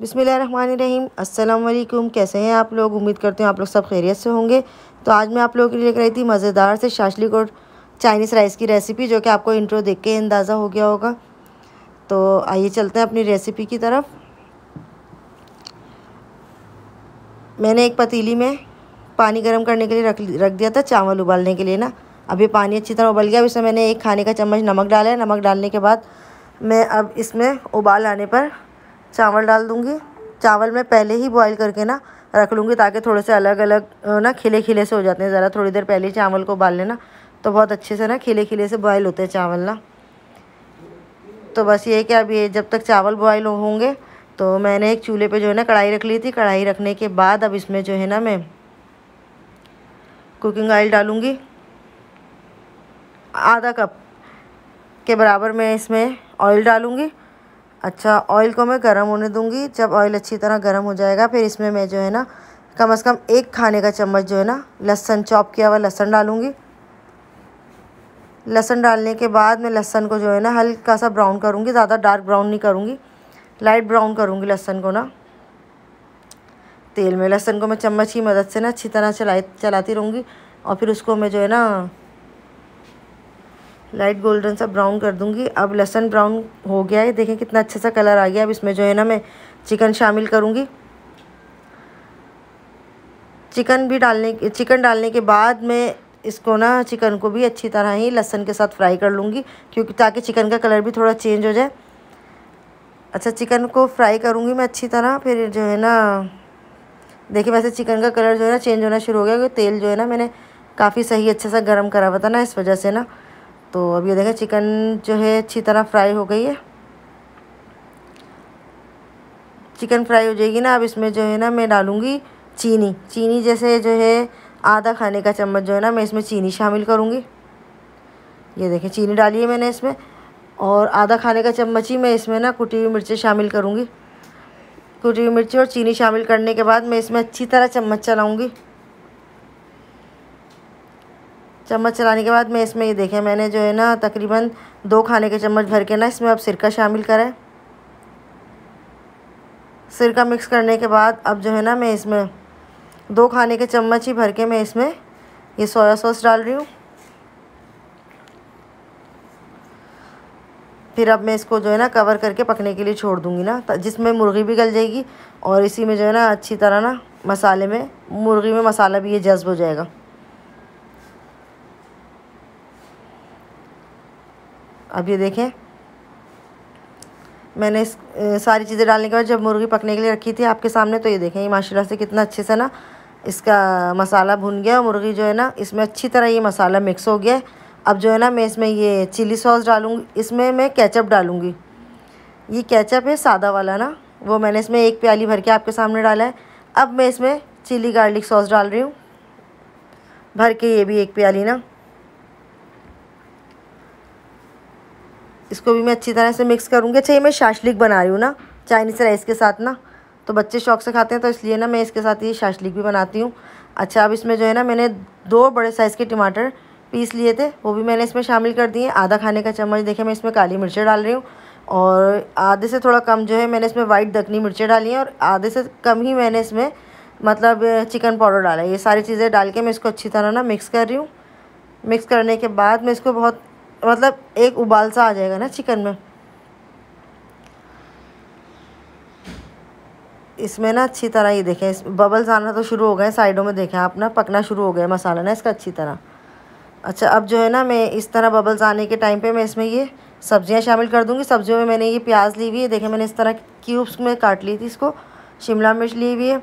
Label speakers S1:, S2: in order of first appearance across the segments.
S1: बिसमीम अल्लाम कैसे हैं आप लोग उम्मीद करते हैं आप लोग सब खैरियत से होंगे तो आज मैं आप लोगों के लिए लेकर आई थी मज़ेदार से शाशली और चाइनीज़ राइस की रेसिपी जो कि आपको इंट्रो देख के अंदाज़ा हो गया होगा तो आइए चलते हैं अपनी रेसिपी की तरफ मैंने एक पतीली में पानी गर्म करने के लिए रख रख दिया था चावल उबालने के लिए ना अभी पानी अच्छी तरह उबल गया अभी इसमें मैंने एक खाने का चम्मच नमक डाला है नमक डालने के बाद मैं अब इसमें उबाल आने पर चावल डाल दूँगी चावल मैं पहले ही बॉईल करके ना रख लूँगी ताकि थोड़े से अलग अलग ना खिले खिले से हो जाते हैं ज़रा थोड़ी देर पहले ही चावल को उबाल लेना तो बहुत अच्छे से ना खिले खिले से बॉयल होते हैं चावल ना तो बस ये कि अब ये जब तक चावल बॉयल होंगे तो मैंने एक चूल्हे पे जो है ना कढ़ाई रख ली थी कढ़ाई रखने के बाद अब इसमें जो है ना मैं कुकिंग ऑयल डालूँगी आधा कप के बराबर मैं इसमें ऑयल डालूँगी अच्छा ऑयल को मैं गर्म होने दूंगी जब ऑयल अच्छी तरह गर्म हो जाएगा फिर इसमें मैं जो है ना कम से कम एक खाने का चम्मच जो है ना लहसन चॉप किया हुआ लहसन डालूँगी लहसन डालने के बाद मैं लहसन को जो है ना हल्का सा ब्राउन करूँगी ज़्यादा डार्क ब्राउन नहीं करूँगी लाइट ब्राउन करूँगी लहसन को ना तेल में लहसन को मैं चम्मच की मदद से ना अच्छी तरह चलाई चलाती रहूँगी और फिर उसको मैं जो है ना लाइट गोल्डन सा ब्राउन कर दूंगी अब लहसन ब्राउन हो गया है देखें कितना अच्छा सा कलर आ गया अब इसमें जो है ना मैं चिकन शामिल करूँगी चिकन भी डालने चिकन डालने के बाद मैं इसको ना चिकन को भी अच्छी तरह ही लहसन के साथ फ्राई कर लूँगी क्योंकि ताकि चिकन का कलर भी थोड़ा चेंज हो जाए अच्छा चिकन को फ्राई करूँगी मैं अच्छी तरह फिर जो है ना देखिए वैसे चिकन का कलर जो है ना चेंज होना शुरू हो गया क्योंकि तेल जो है ना मैंने काफ़ी सही अच्छे सा गर्म करा हुआ था ना इस वजह से ना तो अब ये देखें चिकन जो है अच्छी तरह फ्राई हो गई है चिकन फ्राई हो जाएगी ना अब इसमें जो है ना मैं डालूँगी चीनी चीनी जैसे जो है आधा खाने का चम्मच जो है ना मैं इसमें चीनी शामिल करूँगी ये देखें चीनी डाली है मैंने इसमें और आधा खाने का चम्मच ही मैं इसमें ना कुटी हुई मिर्चें शामिल करूँगी कुटी हुई मिर्ची और चीनी शामिल करने के बाद मैं इसमें अच्छी तरह चम्मच चलाऊँगी चम्मच चलाने के बाद मैं इसमें ये देखें मैंने जो है ना तकरीबन दो खाने के चम्मच भर के ना इसमें अब सिरका शामिल करें सिरका मिक्स करने के बाद अब जो है ना मैं इसमें दो खाने के चम्मच ही भर के मैं इसमें ये सोया सॉस डाल रही हूँ फिर अब मैं इसको जो है ना कवर करके पकने के लिए छोड़ दूँगी ना जिसमें मुर्गी भी गल जाएगी और इसी में जो है ना अच्छी तरह ना मसाले में मुर्गी में मसाला भी ये जज्ब हो जाएगा अब ये देखें मैंने इस सारी चीज़ें डालने के बाद जब मुर्गी पकने के लिए रखी थी आपके सामने तो ये देखें ये माशाल्लाह से कितना अच्छे से ना इसका मसाला भुन गया और मुर्गी जो है ना इसमें अच्छी तरह ये मसाला मिक्स हो गया अब जो है ना मैं इसमें ये चिली सॉस डालूँगी इसमें मैं कैचअप डालूँगी ये कैचअप है सादा वाला ना वो मैंने इसमें एक प्याली भर के आपके सामने डाला है अब मैं इसमें चिली गार्लिक सॉस डाल रही हूँ भर के ये भी एक प्याली ना इसको भी मैं अच्छी तरह से मिक्स करूँगी अच्छा ये मैं शाशलिक बना रही हूँ ना चाइनीज़ राइस के साथ ना तो बच्चे शौक से खाते हैं तो इसलिए ना मैं इसके साथ ये शाशलिक भी बनाती हूँ अच्छा अब इसमें जो है ना मैंने दो बड़े साइज़ के टमाटर पीस लिए थे वो भी मैंने इसमें शामिल कर दिए आधा खाने का चम्मच देखे मैं इसमें काली मिर्चें डाल रही हूँ और आधे से थोड़ा कम जो है मैंने इसमें वाइट दखनी मिर्चें डाली हैं और आधे से कम ही मैंने इसमें मतलब चिकन पाउडर डाला ये सारी चीज़ें डाल के मैं इसको अच्छी तरह ना मिक्स कर रही हूँ मिक्स करने के बाद मैं इसको बहुत मतलब एक उबाल सा आ जाएगा ना चिकन में इसमें ना अच्छी तरह ये देखें बबल्स आना तो शुरू हो गए साइडों में देखें आप ना पकना शुरू हो गया मसाला ना इसका अच्छी तरह अच्छा अब जो है ना मैं इस तरह बबल्स आने के टाइम पे मैं इसमें ये सब्जियां शामिल कर दूंगी सब्जियों में मैंने ये प्याज ली हुई है देखें मैंने इस तरह क्यूब्स में काट ली थी इसको शिमला मिर्च ली हुई है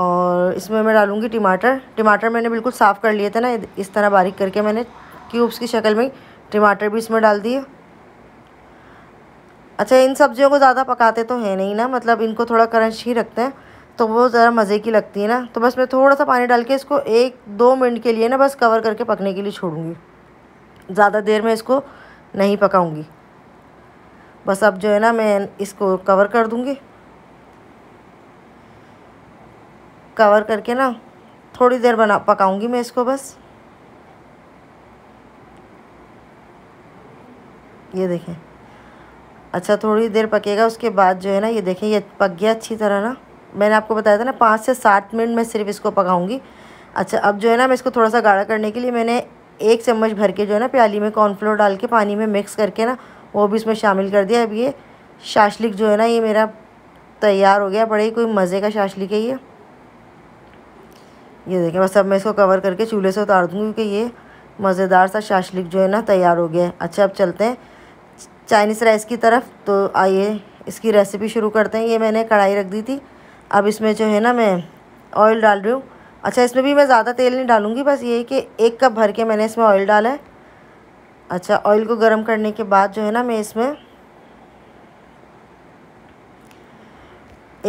S1: और इसमें मैं डालूँगी टमाटर टमाटर मैंने बिल्कुल साफ़ कर लिए थे ना इस तरह बारीक करके मैंने क्यूब्स की शक्ल में टमाटर भी इसमें डाल दिए अच्छा इन सब्जियों को ज़्यादा पकाते तो है नहीं ना मतलब इनको थोड़ा करंच ही रखते हैं तो वो ज़रा मज़े की लगती है ना तो बस मैं थोड़ा सा पानी डाल के इसको एक दो मिनट के लिए ना बस कवर करके पकने के लिए छोड़ूंगी ज़्यादा देर में इसको नहीं पकाऊंगी बस अब जो है ना मैं इसको कवर कर दूँगी कवर करके ना थोड़ी देर बना पकाऊँगी मैं इसको बस ये देखें अच्छा थोड़ी देर पकेगा उसके बाद जो है ना ये देखें ये पक गया अच्छी तरह ना मैंने आपको बताया था ना पाँच से सात मिनट में सिर्फ इसको पकाऊंगी अच्छा अब जो है ना मैं इसको थोड़ा सा गाढ़ा करने के लिए मैंने एक चम्मच भर के जो है ना प्याली में कॉर्नफ्लोर डाल के पानी में मिक्स करके ना वो भी इसमें शामिल कर दिया अब ये शाशलिक जो है ना ये मेरा तैयार हो गया बड़े ही कोई मज़े का शाशलिक है ये ये देखें बस अब मैं इसको कवर करके चूल्हे से उतार दूँगी क्योंकि ये मज़ेदार सा शाशलिक जो है ना तैयार हो गया है अच्छा अब चलते हैं चाइनीज़ राइस की तरफ तो आइए इसकी रेसिपी शुरू करते हैं ये मैंने कढ़ाई रख दी थी अब इसमें जो है ना मैं ऑयल डाल रही हूँ अच्छा इसमें भी मैं ज़्यादा तेल नहीं डालूँगी बस ये कि एक कप भर के मैंने इसमें ऑयल डाला है अच्छा ऑयल को गर्म करने के बाद जो है ना मैं इसमें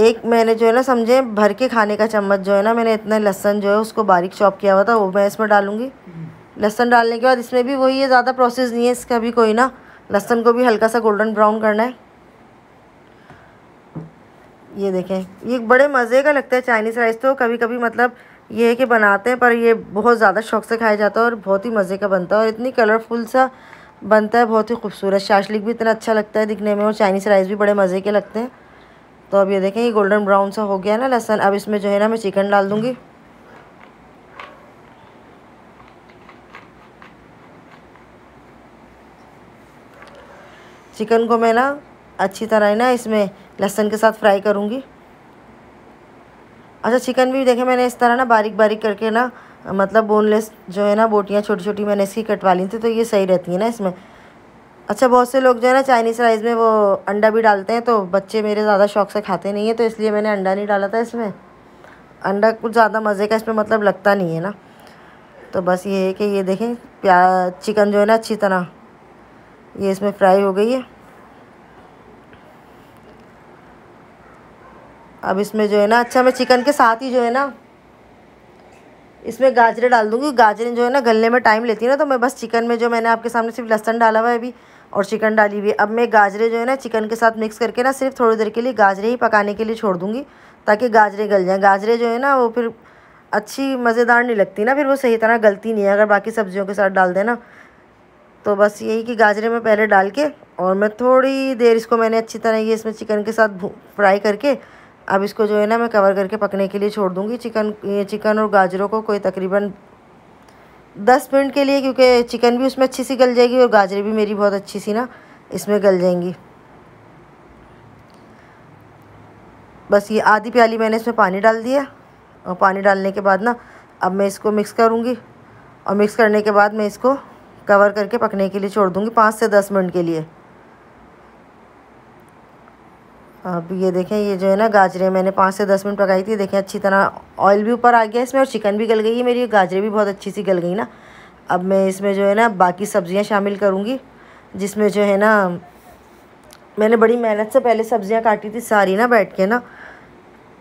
S1: एक मैंने जो है ना समझे भर के खाने का चम्मच जो है ना मैंने इतना लहसन जो है उसको बारीक चॉप किया हुआ था वो मैं इसमें डालूँगी हम्म। लहसन डालने के बाद इसमें भी वही है ज़्यादा प्रोसेस नहीं है इसका भी कोई ना लहसन को भी हल्का सा गोल्डन ब्राउन करना है ये देखें ये बड़े मज़े का लगता है चाइनीज़ राइस तो कभी कभी मतलब ये है कि बनाते हैं पर ये बहुत ज़्यादा शौक से खाया जाता है और बहुत ही मज़े का बनता है और इतनी कलरफुल सा बनता है बहुत ही खूबसूरत शाशलिक भी इतना अच्छा लगता है दिखने में और चाइनीज़ राइस भी बड़े मज़े के लगते हैं तो अब ये देखें ये गोल्डन ब्राउन सा हो गया ना लहसन अब इसमें जो है ना मैं चिकन डाल दूँगी चिकन को मैं ना अच्छी तरह है ना इसमें लहसुन के साथ फ्राई करूँगी अच्छा चिकन भी देखे मैंने इस तरह ना बारीक बारीक करके ना मतलब बोनलेस जो है ना बोटियाँ छोटी छोटी मैंने इसकी कटवा ली थी तो ये सही रहती है ना इसमें अच्छा बहुत से लोग जो है ना चाइनीज़ राइस में वो अंडा भी डालते हैं तो बच्चे मेरे ज़्यादा शौक से खाते नहीं हैं तो इसलिए मैंने अंडा नहीं डाला था इसमें अंडा कुछ ज़्यादा मज़े का इसमें मतलब लगता नहीं है ना तो बस ये है कि ये देखें प्या चिकन जो है ना अच्छी तरह ये इसमें फ्राई हो गई है अब इसमें जो है ना अच्छा मैं चिकन के साथ ही जो है ना इसमें गाजरें डाल दूँगी गाजरें जो है ना गलने में टाइम लेती है ना तो मैं बस चिकन में जो मैंने आपके सामने सिर्फ लहसन डाला हुआ है अभी और चिकन डाली हुई है अब मैं गाजरें जो है ना चिकन के साथ मिक्स करके ना सिर्फ थोड़ी देर के लिए गाजरें ही पकाने के लिए छोड़ दूँगी ताकि गाजरें गल जाएँ गाजरें जो है ना वो फिर अच्छी मज़ेदार नहीं लगती ना फिर वो सही तरह गलती नहीं है अगर बाकी सब्जियों के साथ डाल देना तो बस यही कि गाजरे में पहले डाल के और मैं थोड़ी देर इसको मैंने अच्छी तरह ये इसमें चिकन के साथ फ्राई करके अब इसको जो है ना मैं कवर करके पकने के लिए छोड़ दूँगी चिकन ये चिकन और गाजरों को कोई तकरीबन दस मिनट के लिए क्योंकि चिकन भी उसमें अच्छी सी गल जाएगी और गाजरे भी मेरी बहुत अच्छी सी ना इसमें गल जाएंगी बस ये आधी प्याली मैंने इसमें पानी डाल दिया और पानी डालने के बाद ना अब मैं इसको मिक्स करूँगी और मिक्स करने के बाद मैं इसको कवर करके पकने के लिए छोड़ दूँगी पाँच से दस मिनट के लिए अब ये देखें ये जो है ना गाजरे मैंने पाँच से दस मिनट पकाई थी देखें अच्छी तरह ऑयल भी ऊपर आ गया इसमें और चिकन भी गल गई है मेरी गाजरे भी बहुत अच्छी सी गल गई ना अब मैं इसमें जो है ना बाकी सब्ज़ियाँ शामिल करूँगी जिसमें जो है ना मैंने बड़ी मेहनत से पहले सब्ज़ियाँ काटी थी सारी ना बैठ के ना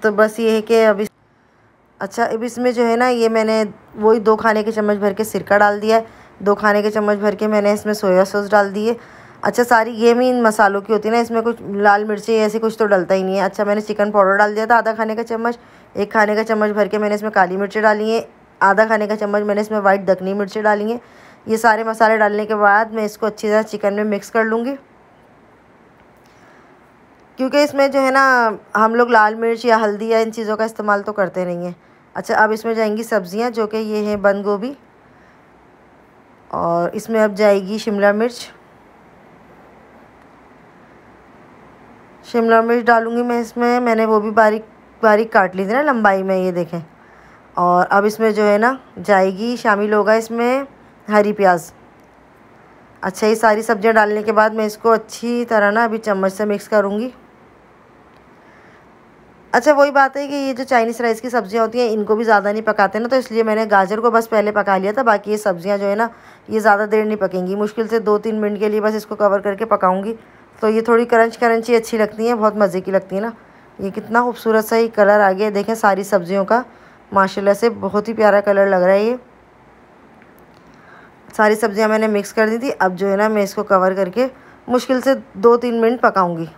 S1: तो बस ये है कि अभी अच्छा अब इसमें जो है ना ये मैंने वही दो खाने के चम्मच भर के सिरका डाल दिया है दो खाने के चम्मच भर के मैंने इसमें सोया सॉस डाल दिए अच्छा सारी ये भी इन मसालों की होती है ना इसमें कुछ लाल मिर्ची ऐसे कुछ तो डलता ही नहीं है अच्छा मैंने चिकन पाउडर डाल दिया था आधा खाने का चम्मच एक खाने का चम्मच भर के मैंने इसमें काली मिर्ची डाली है आधा खाने का चम्मच मैंने इसमें वाइट दखनी मिर्ची डाली है ये सारे मसाले डालने के बाद मैं इसको अच्छी तरह चिकन में मिक्स कर लूँगी क्योंकि इसमें जो है ना हम लोग लाल मिर्च या हल्दी या इन चीज़ों का इस्तेमाल तो करते नहीं हैं अच्छा अब इसमें जाएंगी सब्ज़ियाँ जो कि ये हैं बंद गोभी और इसमें अब जाएगी शिमला मिर्च शिमला मिर्च डालूंगी मैं इसमें मैंने वो भी बारीक बारीक काट ली थी ना लंबाई में ये देखें और अब इसमें जो है ना जाएगी शामिल होगा इसमें हरी प्याज अच्छा ये सारी सब्ज़ियाँ डालने के बाद मैं इसको अच्छी तरह ना अभी चम्मच से मिक्स करूँगी अच्छा वही बात है कि ये जो चाइनीज़ राइस की सब्ज़ियाँ होती हैं इनको भी ज़्यादा नहीं पकाते ना तो इसलिए मैंने गाजर को बस पहले पका लिया था बाकी ये सब्ज़ियाँ जो है ना ये ज़्यादा देर नहीं पकेंगी मुश्किल से दो तीन मिनट के लिए बस इसको कवर करके पकाऊंगी तो ये थोड़ी करंच करंची अच्छी लगती हैं बहुत मज़े की लगती है ना ये कितना खूबसूरत सा ही कलर आ गया देखें सारी सब्ज़ियों का माशाला से बहुत ही प्यारा कलर लग रहा है ये सारी सब्ज़ियाँ मैंने मिक्स कर दी थी अब जो है ना मैं इसको कवर करके मुश्किल से दो तीन मिनट पकाऊँगी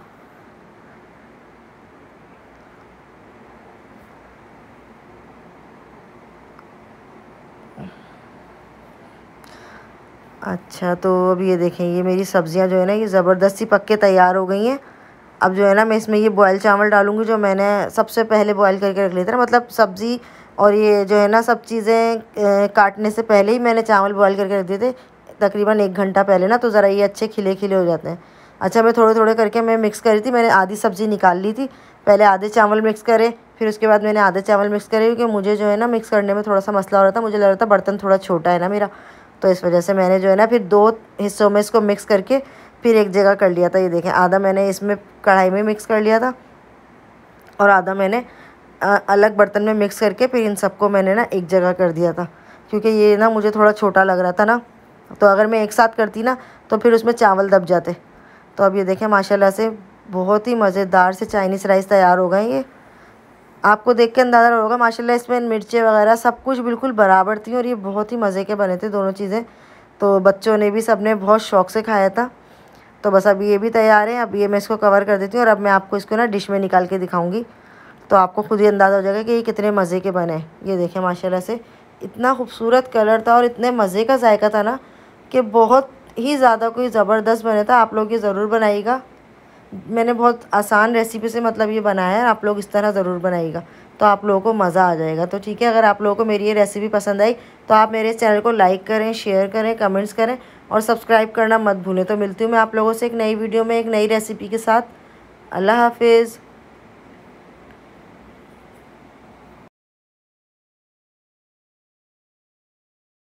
S1: अच्छा तो अब ये देखें ये मेरी सब्ज़ियाँ जो है ना ये ज़बरदस्ती पक के तैयार हो गई हैं अब जो है ना मैं इसमें ये बॉयल चावल डालूँगी जो मैंने सबसे पहले बॉयल करके रख लिया था ना मतलब सब्ज़ी और ये जो है ना सब चीज़ें काटने से पहले ही मैंने चावल बॉयल करके रख दिए थे तकरीबन एक घंटा पहले ना तो ज़रा ये अच्छे खिले खिले हो जाते हैं अच्छा मैं थोड़े थोड़े करके मैं मिक्स करी थी मैंने आधी सब्ज़ी निकाल ली थी पहले आधे चावल मिक्स करे फिर उसके बाद मैंने आधे चावल मिक्स करे क्योंकि मुझे जो है ना मिक्स करने में थोड़ा सा मसला हो रहा था मुझे लग रहा था बर्तन थोड़ा छोटा है ना मेरा तो इस वजह से मैंने जो है ना फिर दो हिस्सों में इसको मिक्स करके फिर एक जगह कर लिया था ये देखें आधा मैंने इसमें कढ़ाई में मिक्स कर लिया था और आधा मैंने अलग बर्तन में मिक्स करके फिर इन सबको मैंने ना एक जगह कर दिया था क्योंकि ये ना मुझे थोड़ा छोटा लग रहा था ना तो अगर मैं एक साथ करती ना तो फिर उसमें चावल दब जाते तो अब ये देखें माशाल्लाह से बहुत ही मज़ेदार से चाइनीज़ राइस तैयार हो गए ये आपको देख के अंदाज़ा होगा माशाल्लाह इसमें मिर्चें वगैरह सब कुछ बिल्कुल बराबर थी और ये बहुत ही मज़े के बने थे दोनों चीज़ें तो बच्चों ने भी सब ने बहुत शौक से खाया था तो बस अब ये भी तैयार है अब ये मैं इसको कवर कर देती हूँ और अब मैं आपको इसको ना डिश में निकाल के दिखाऊँगी तो आपको खुद ही अंदाज़ा हो जाएगा कि ये कितने मज़े के बने ये देखें माशाल्लाह से इतना खूबसूरत कलर था और इतने मज़े का जायका था ना कि बहुत ही ज़्यादा कोई ज़बरदस्त बने था आप लोग ये ज़रूर बनाइएगा मैंने बहुत आसान रेसिपी से मतलब ये बनाया है आप लोग इस तरह ज़रूर बनाइएगा तो आप लोगों को मज़ा आ जाएगा तो ठीक है अगर आप लोगों को मेरी ये रेसिपी पसंद आई तो आप मेरे चैनल को लाइक करें शेयर करें कमेंट्स करें और सब्सक्राइब करना मत भूलें तो मिलती हूँ मैं आप लोगों से एक नई वीडियो में एक नई रेसिपी के साथ अल्लाह हाफिज़